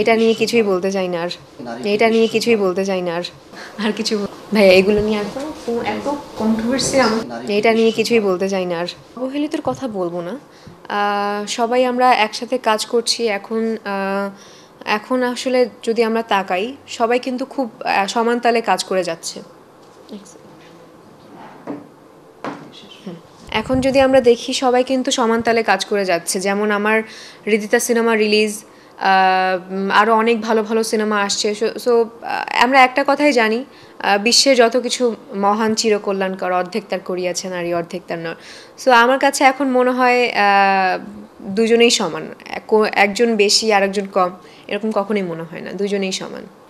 এটা নিয়ে কিছুই বলতে চাই না আর এটা নিয়ে কিছুই বলতে চাই না আর আর কিছু ভাইয়া এগুলো নিয়ে এত এত কন্ট্রোভার্সি এটা নিয়ে কিছুই বলতে চাই না আর অবহেলিতর কথা বলবো না সবাই আমরা একসাথে কাজ করছি এখন এখন আসলে যদি আমরা তাকাই সবাই কিন্তু খুব সমান তালে কাজ করে যাচ্ছে এখন যদি আমরা দেখি সবাই কিন্তু সমান তালে কাজ করে যাচ্ছে যেমন আমার রিদিতা সিনেমা রিলিজ আরও অনেক ভালো ভালো সিনেমা আসছে সো আমরা একটা কথাই জানি বিশ্বে যত কিছু মহান চিরকল্যাণকর অর্ধেক তার করিয়াছে নারী অর্ধেক তার নর সো আমার কাছে এখন মনে হয় দুজনেই সমান একজন বেশি আরেকজন কম এরকম কখনোই মনে হয় না দুজনেই সমান